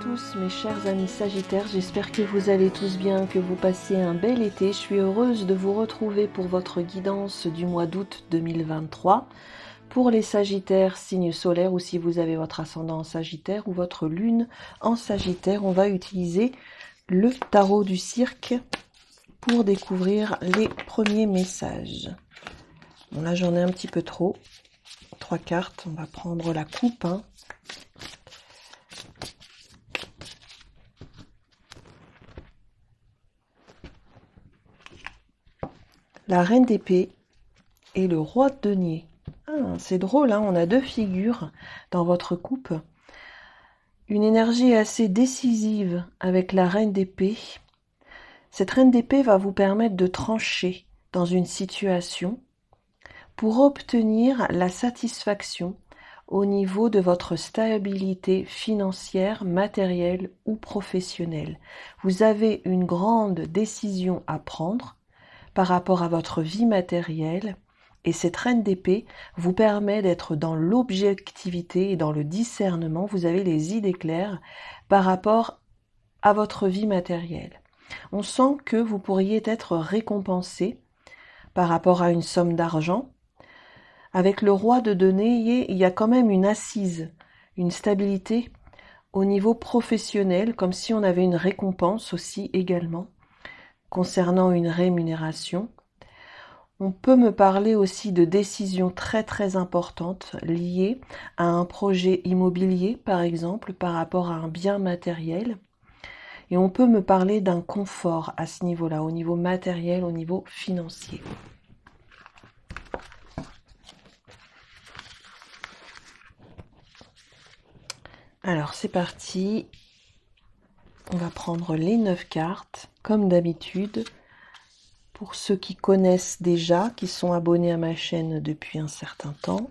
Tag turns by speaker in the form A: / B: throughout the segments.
A: tous mes chers amis Sagittaires, j'espère que vous allez tous bien, que vous passez un bel été. Je suis heureuse de vous retrouver pour votre guidance du mois d'août 2023. Pour les Sagittaires, signe solaire, ou si vous avez votre ascendant en Sagittaire ou votre lune en Sagittaire, on va utiliser le tarot du cirque pour découvrir les premiers messages. Bon là j'en ai un petit peu trop, trois cartes, on va prendre la coupe, hein. la reine d'épée et le roi de denier. Ah, c'est drôle, hein, on a deux figures dans votre coupe. Une énergie assez décisive avec la reine d'épée. Cette reine d'épée va vous permettre de trancher dans une situation pour obtenir la satisfaction au niveau de votre stabilité financière, matérielle ou professionnelle. Vous avez une grande décision à prendre par rapport à votre vie matérielle. Et cette reine d'épée vous permet d'être dans l'objectivité et dans le discernement. Vous avez les idées claires par rapport à votre vie matérielle. On sent que vous pourriez être récompensé par rapport à une somme d'argent. Avec le roi de données, il y a quand même une assise, une stabilité au niveau professionnel, comme si on avait une récompense aussi également concernant une rémunération. On peut me parler aussi de décisions très très importantes liées à un projet immobilier, par exemple, par rapport à un bien matériel. Et on peut me parler d'un confort à ce niveau-là, au niveau matériel, au niveau financier. Alors c'est parti, on va prendre les 9 cartes, comme d'habitude. Pour ceux qui connaissent déjà, qui sont abonnés à ma chaîne depuis un certain temps.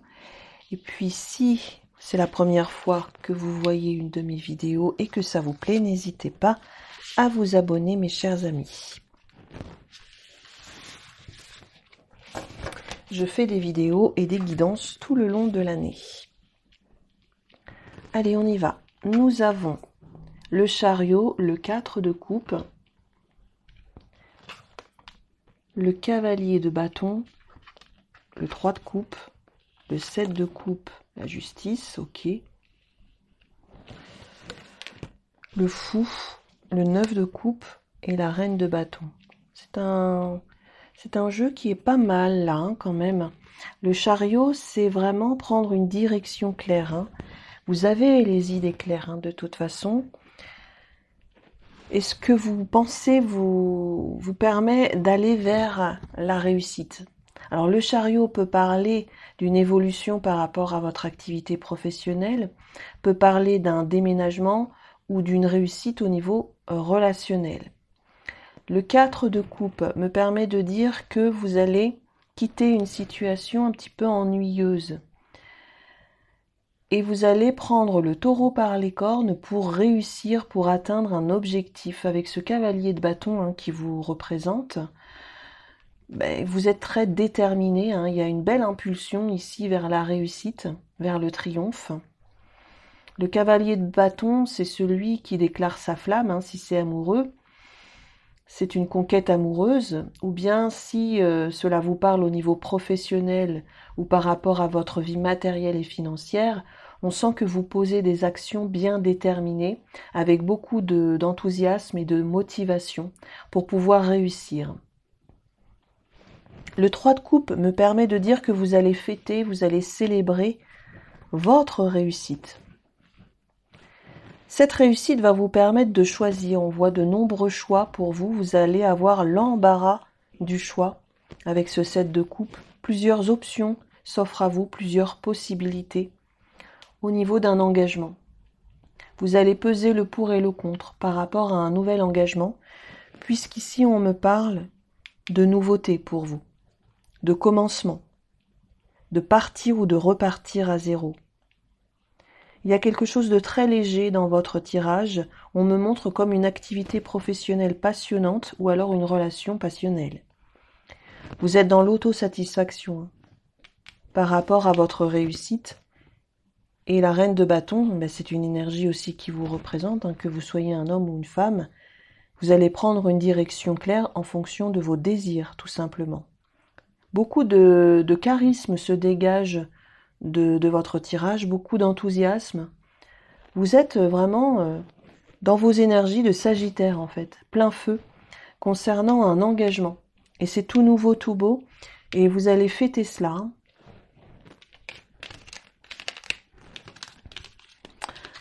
A: Et puis si c'est la première fois que vous voyez une de mes vidéos et que ça vous plaît, n'hésitez pas à vous abonner mes chers amis. Je fais des vidéos et des guidances tout le long de l'année. Allez, on y va. Nous avons le chariot, le 4 de coupe, le cavalier de bâton, le 3 de coupe, le 7 de coupe, la justice, ok. Le fou, le 9 de coupe et la reine de bâton. C'est un, c'est un jeu qui est pas mal là hein, quand même. Le chariot, c'est vraiment prendre une direction claire. Hein. Vous avez les idées claires hein, de toute façon et ce que vous pensez vous, vous permet d'aller vers la réussite. Alors le chariot peut parler d'une évolution par rapport à votre activité professionnelle, peut parler d'un déménagement ou d'une réussite au niveau euh, relationnel. Le 4 de coupe me permet de dire que vous allez quitter une situation un petit peu ennuyeuse et vous allez prendre le taureau par les cornes pour réussir, pour atteindre un objectif. Avec ce cavalier de bâton hein, qui vous représente, ben, vous êtes très déterminé, hein. il y a une belle impulsion ici vers la réussite, vers le triomphe. Le cavalier de bâton, c'est celui qui déclare sa flamme, hein, si c'est amoureux. C'est une conquête amoureuse, ou bien si euh, cela vous parle au niveau professionnel ou par rapport à votre vie matérielle et financière, on sent que vous posez des actions bien déterminées, avec beaucoup d'enthousiasme et de motivation pour pouvoir réussir. Le 3 de coupe me permet de dire que vous allez fêter, vous allez célébrer votre réussite. Cette réussite va vous permettre de choisir. On voit de nombreux choix pour vous. Vous allez avoir l'embarras du choix avec ce set de coupe. Plusieurs options s'offrent à vous, plusieurs possibilités au niveau d'un engagement. Vous allez peser le pour et le contre par rapport à un nouvel engagement, puisqu'ici on me parle de nouveauté pour vous, de commencement, de partir ou de repartir à zéro. Il y a quelque chose de très léger dans votre tirage, on me montre comme une activité professionnelle passionnante ou alors une relation passionnelle. Vous êtes dans l'autosatisfaction hein, par rapport à votre réussite et la reine de bâton, ben, c'est une énergie aussi qui vous représente, hein, que vous soyez un homme ou une femme. Vous allez prendre une direction claire en fonction de vos désirs, tout simplement. Beaucoup de, charisme se dégage de, votre tirage, beaucoup d'enthousiasme. Vous êtes vraiment euh, dans vos énergies de Sagittaire, en fait, plein feu, concernant un engagement. Et c'est tout nouveau, tout beau, et vous allez fêter cela. Hein.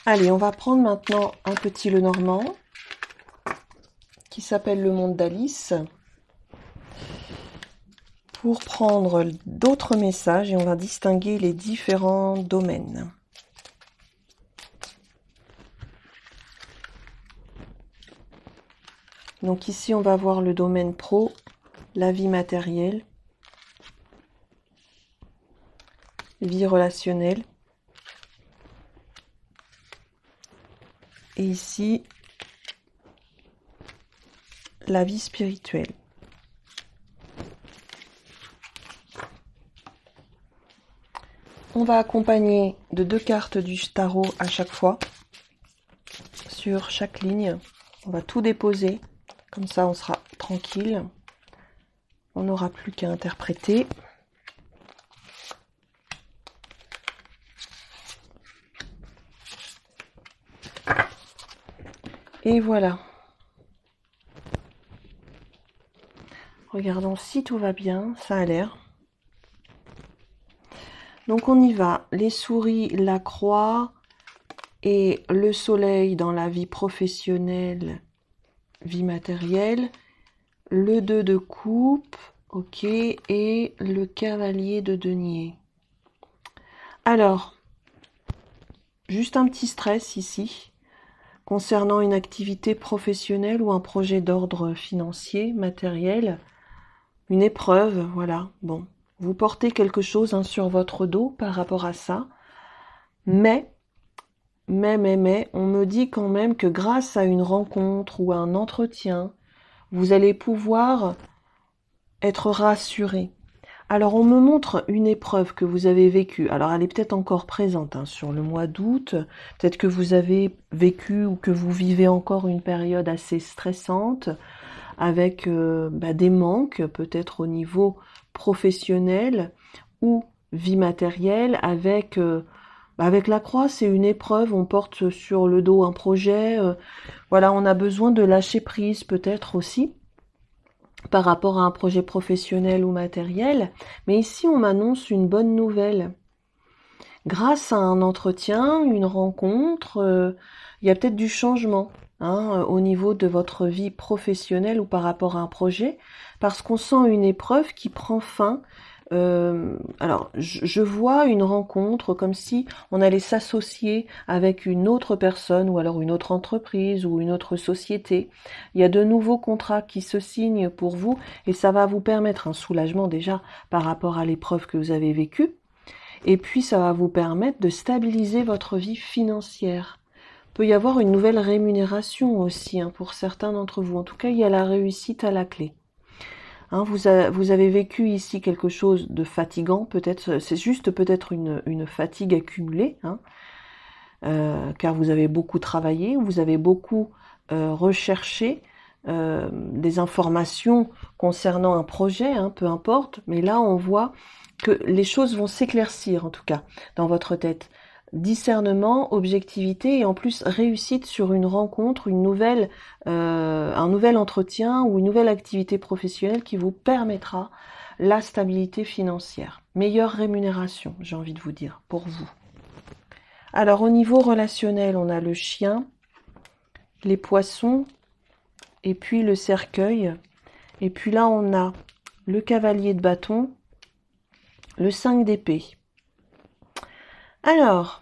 A: Allez, on va prendre maintenant un petit le normand qui s'appelle Le Monde d'Alice pour prendre d'autres messages et on va distinguer les différents domaines. Donc ici, on va voir le domaine pro, la vie matérielle, vie relationnelle, ici la vie spirituelle. On va accompagner de deux cartes du tarot à chaque fois sur chaque ligne. On va tout déposer, comme ça on sera tranquille. On n'aura plus qu'à interpréter. Et voilà. Regardons si tout va bien. Ça a l'air. Donc on y va. Les souris, la croix et le soleil dans la vie professionnelle, vie matérielle. Le 2 de coupe, ok, et le cavalier de denier. Alors, juste un petit stress ici concernant une activité professionnelle ou un projet d'ordre financier, matériel, une épreuve, voilà. Bon, vous portez quelque chose hein, sur votre dos par rapport à ça, mais mais, mais, mais, on me dit quand même que grâce à une rencontre ou à un entretien, vous allez pouvoir être rassuré. Alors on me montre une épreuve que vous avez vécue. Alors elle est peut-être encore présente hein, sur le mois d'août. Peut-être que vous avez vécu ou que vous vivez encore une période assez stressante avec euh, bah, des manques peut-être au niveau professionnel ou vie matérielle euh, bah, avec... la croix, c'est une épreuve, on porte sur le dos un projet, euh, voilà, on a besoin de lâcher prise peut-être aussi par rapport à un projet professionnel ou matériel, mais ici on m'annonce une bonne nouvelle. Grâce à un entretien, une rencontre, euh, il y a peut-être du changement hein, euh, au niveau de votre vie professionnelle ou par rapport à un projet, parce qu'on sent une épreuve qui prend fin euh, alors, je vois une rencontre comme si on allait s'associer avec une autre personne ou alors une autre entreprise ou une autre société. Il y a de nouveaux contrats qui se signent pour vous et ça va vous permettre un soulagement déjà par rapport à l'épreuve que vous avez vécue. Et puis, ça va vous permettre de stabiliser votre vie financière. Il peut y avoir une nouvelle rémunération aussi hein, pour certains d'entre vous. En tout cas, il y a la réussite à la clé. Hein, vous, avez vécu ici quelque chose de fatigant, peut-être, c'est juste peut-être une, fatigue accumulée, hein, euh, car vous avez beaucoup travaillé, vous avez beaucoup euh, recherché euh, des informations concernant un projet, hein, peu importe, mais là on voit que les choses vont s'éclaircir en tout cas dans votre tête discernement, objectivité et en plus réussite sur une rencontre, une nouvelle, euh, un nouvel entretien ou une nouvelle activité professionnelle qui vous permettra la stabilité financière. Meilleure rémunération, j'ai envie de vous dire, pour vous. Alors au niveau relationnel, on a le chien, les poissons, et puis le cercueil. Et puis là, on a le cavalier de bâton, le 5 d'épée. Alors,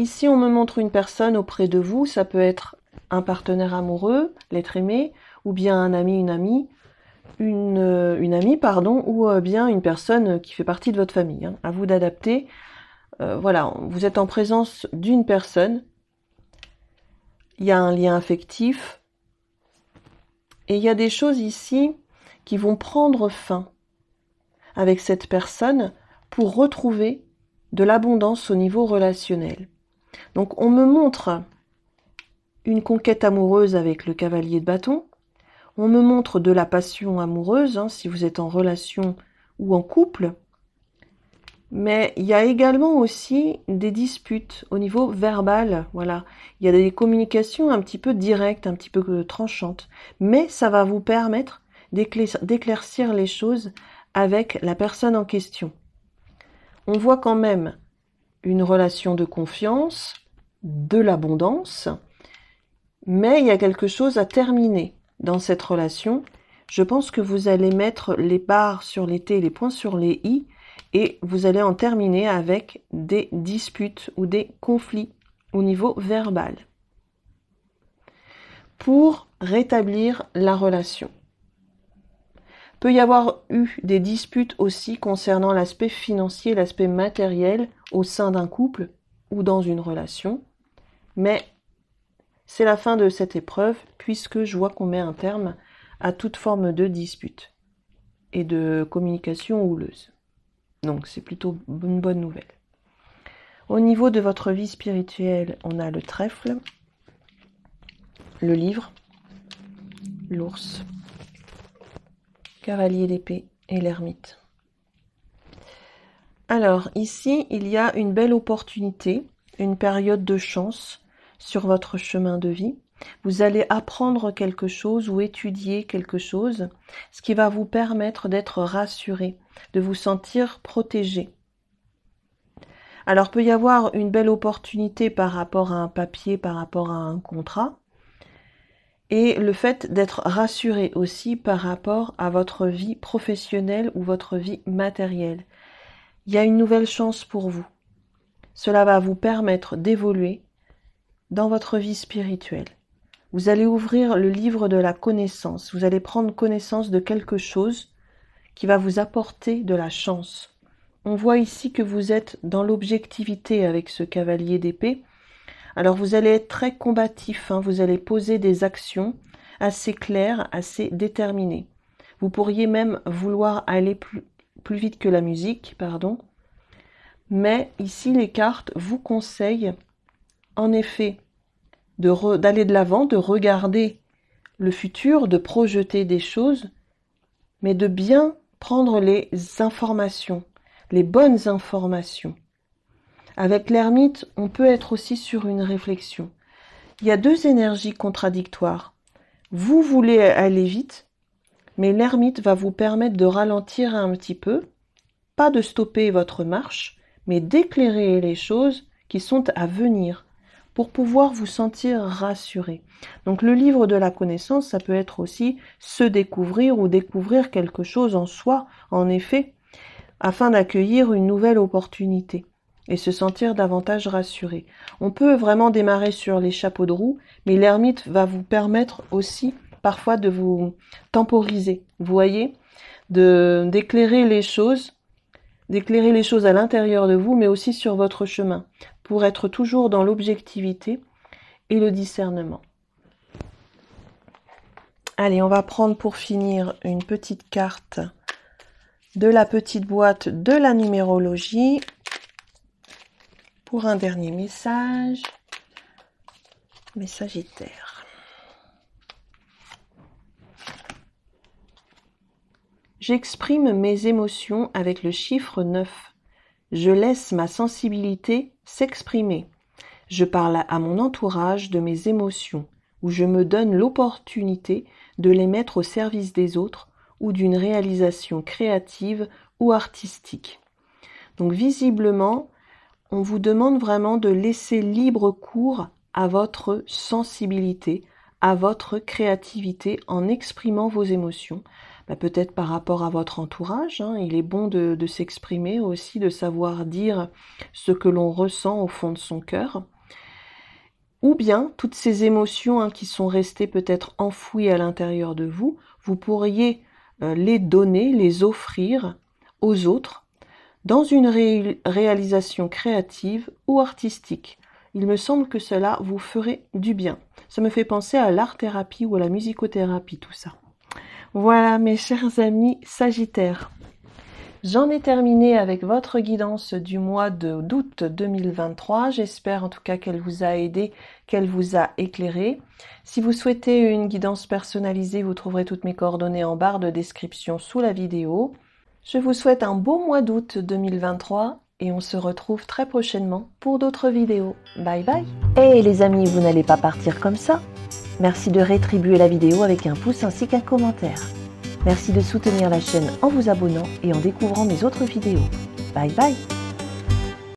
A: Ici, on me montre une personne auprès de vous. Ça peut être un partenaire amoureux, l'être aimé, ou bien un ami, une amie, une, euh, amie, pardon, ou euh, bien une personne qui fait partie de votre famille. A hein. À vous d'adapter. Euh, voilà, vous êtes en présence d'une personne. Il y a un lien affectif. Et il y a des choses ici qui vont prendre fin avec cette personne pour retrouver de l'abondance au niveau relationnel. Donc on me montre une conquête amoureuse avec le cavalier de bâton, on me montre de la passion amoureuse, hein, si vous êtes en relation ou en couple, mais il y a également aussi des disputes au niveau verbal, voilà. Il y a des communications un petit peu directes, un petit peu euh, tranchantes, mais ça va vous permettre d'éclaircir les choses avec la personne en question. On voit quand même une relation de confiance, de l'abondance, mais il y a quelque chose à terminer dans cette relation. Je pense que vous allez mettre les barres sur les T les points sur les I et vous allez en terminer avec des disputes ou des conflits au niveau verbal pour rétablir la relation peut y avoir eu des disputes aussi concernant l'aspect financier, l'aspect matériel au sein d'un couple ou dans une relation. Mais c'est la fin de cette épreuve puisque je vois qu'on met un terme à toute forme de dispute et de communication houleuse. Donc c'est plutôt une bonne nouvelle. Au niveau de votre vie spirituelle, on a le trèfle, le livre, l'ours, cavalier d'épée et l'ermite. Alors ici, il y a une belle opportunité, une période de chance sur votre chemin de vie. Vous allez apprendre quelque chose ou étudier quelque chose, ce qui va vous permettre d'être rassuré, de vous sentir protégé. Alors peut y avoir une belle opportunité par rapport à un papier, par rapport à un contrat, et le fait d'être rassuré aussi par rapport à votre vie professionnelle ou votre vie matérielle. Il y a une nouvelle chance pour vous. Cela va vous permettre d'évoluer dans votre vie spirituelle. Vous allez ouvrir le livre de la connaissance, vous allez prendre connaissance de quelque chose qui va vous apporter de la chance. On voit ici que vous êtes dans l'objectivité avec ce cavalier d'épée, alors vous allez être très combatif, hein. vous allez poser des actions assez claires, assez déterminées. Vous pourriez même vouloir aller plus, vite que la musique, pardon. Mais ici, les cartes vous conseillent en effet d'aller de l'avant, de regarder le futur, de projeter des choses, mais de bien prendre les informations, les bonnes informations. Avec l'ermite, on peut être aussi sur une réflexion. Il y a deux énergies contradictoires. Vous voulez aller vite, mais l'ermite va vous permettre de ralentir un petit peu, pas de stopper votre marche, mais d'éclairer les choses qui sont à venir pour pouvoir vous sentir rassuré. Donc le livre de la connaissance, ça peut être aussi se découvrir ou découvrir quelque chose en soi, en effet, afin d'accueillir une nouvelle opportunité et se sentir davantage rassuré. On peut vraiment démarrer sur les chapeaux de roue, mais l'ermite va vous permettre aussi parfois de vous temporiser, vous voyez, de d'éclairer les choses, d'éclairer les choses à l'intérieur de vous, mais aussi sur votre chemin, pour être toujours dans l'objectivité et le discernement. Allez, on va prendre pour finir une petite carte de la petite boîte de la numérologie pour un dernier message. Mes Sagittaires. J'exprime mes émotions avec le chiffre 9. Je laisse ma sensibilité s'exprimer. Je parle à mon entourage de mes émotions, où je me donne l'opportunité de les mettre au service des autres ou d'une réalisation créative ou artistique. Donc visiblement, on vous demande vraiment de laisser libre cours à votre sensibilité, à votre créativité en exprimant vos émotions. Bah, peut-être par rapport à votre entourage, hein, il est bon de, s'exprimer aussi, de savoir dire ce que l'on ressent au fond de son cœur. Ou bien toutes ces émotions hein, qui sont restées peut-être enfouies à l'intérieur de vous, vous pourriez euh, les donner, les offrir aux autres dans une réalisation créative ou artistique. Il me semble que cela vous ferait du bien. Ça me fait penser à l'art-thérapie ou à la musicothérapie, tout ça. Voilà mes chers amis Sagittaires. J'en ai terminé avec votre guidance du mois d'août 2023. J'espère en tout cas qu'elle vous a aidé, qu'elle vous a éclairé. Si vous souhaitez une guidance personnalisée, vous trouverez toutes mes coordonnées en barre de description sous la vidéo. Je vous souhaite un beau mois d'août 2023 et on se retrouve très prochainement pour d'autres vidéos. Bye bye Et eh, les amis, vous n'allez pas partir comme ça Merci de rétribuer la vidéo avec un pouce ainsi qu'un commentaire. Merci de soutenir la chaîne en vous abonnant et en découvrant mes autres vidéos. Bye bye